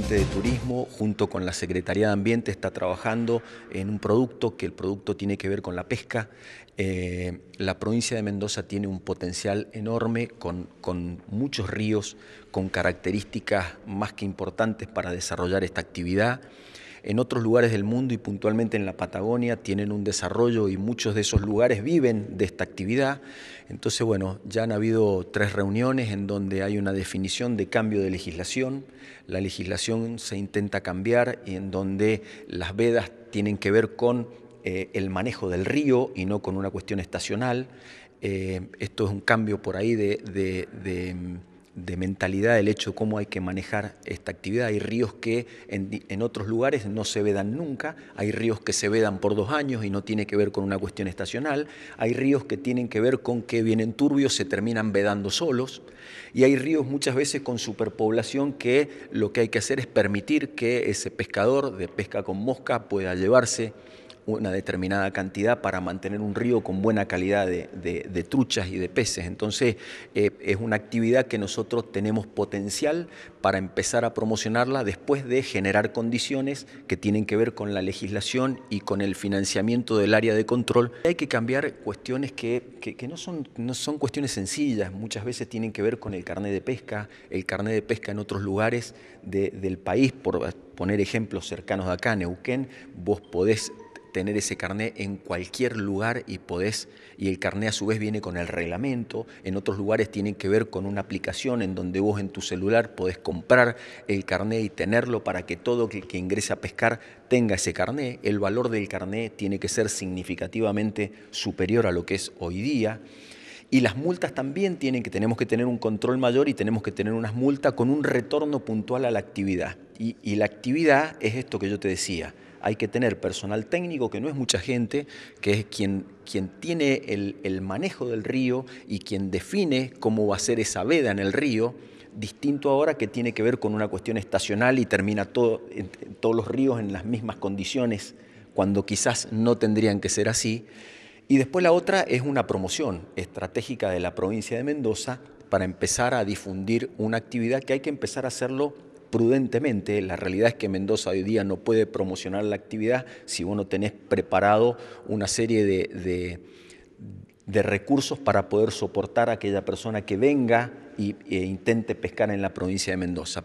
de turismo junto con la Secretaría de Ambiente está trabajando en un producto que el producto tiene que ver con la pesca. Eh, la provincia de Mendoza tiene un potencial enorme con, con muchos ríos, con características más que importantes para desarrollar esta actividad en otros lugares del mundo y puntualmente en la Patagonia tienen un desarrollo y muchos de esos lugares viven de esta actividad. Entonces, bueno, ya han habido tres reuniones en donde hay una definición de cambio de legislación, la legislación se intenta cambiar y en donde las vedas tienen que ver con eh, el manejo del río y no con una cuestión estacional. Eh, esto es un cambio por ahí de de mentalidad el hecho de cómo hay que manejar esta actividad. Hay ríos que en, otros lugares no se vedan nunca, hay ríos que se vedan por dos años y no tiene que ver con una cuestión estacional, hay ríos que tienen que ver con que vienen turbios, se terminan vedando solos, y hay ríos muchas veces con superpoblación que lo que hay que hacer es permitir que ese pescador de pesca con mosca pueda llevarse una determinada cantidad para mantener un río con buena calidad de, truchas y de peces. Entonces, eh, es una actividad que nosotros tenemos potencial para empezar a promocionarla después de generar condiciones que tienen que ver con la legislación y con el financiamiento del área de control. Hay que cambiar cuestiones que, no, son, no son cuestiones sencillas, muchas veces tienen que ver con el carnet de pesca, el carnet de pesca en otros lugares del país, por poner ejemplos cercanos de acá, Neuquén, vos podés tener ese carné en cualquier lugar y podés, y el carné a su vez viene con el reglamento, en otros lugares tiene que ver con una aplicación en donde vos en tu celular podés comprar el carné y tenerlo para que todo el que ingrese a pescar tenga ese carné, el valor del carné tiene que ser significativamente superior a lo que es hoy día. Y las multas también tienen que, tenemos que tener un control mayor y tenemos que tener unas multas con un retorno puntual a la actividad y, la actividad es esto que yo te decía, hay que tener personal técnico, que no es mucha gente, que es quien, quien tiene el, manejo del río y quien define cómo va a ser esa veda en el río, distinto ahora que tiene que ver con una cuestión estacional y termina todo, todos los ríos en las mismas condiciones, cuando quizás no tendrían que ser así. Y después la otra es una promoción estratégica de la provincia de Mendoza para empezar a difundir una actividad que hay que empezar a hacerlo prudentemente, la realidad es que Mendoza hoy día no puede promocionar la actividad si uno no tenés preparado una serie de, recursos para poder soportar a aquella persona que venga y, e intente pescar en la provincia de Mendoza.